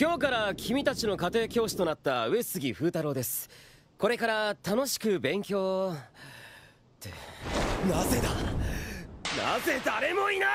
今日から君たちの家庭教師となった上杉風太郎ですこれから楽しく勉強ってなぜだなぜ誰もいない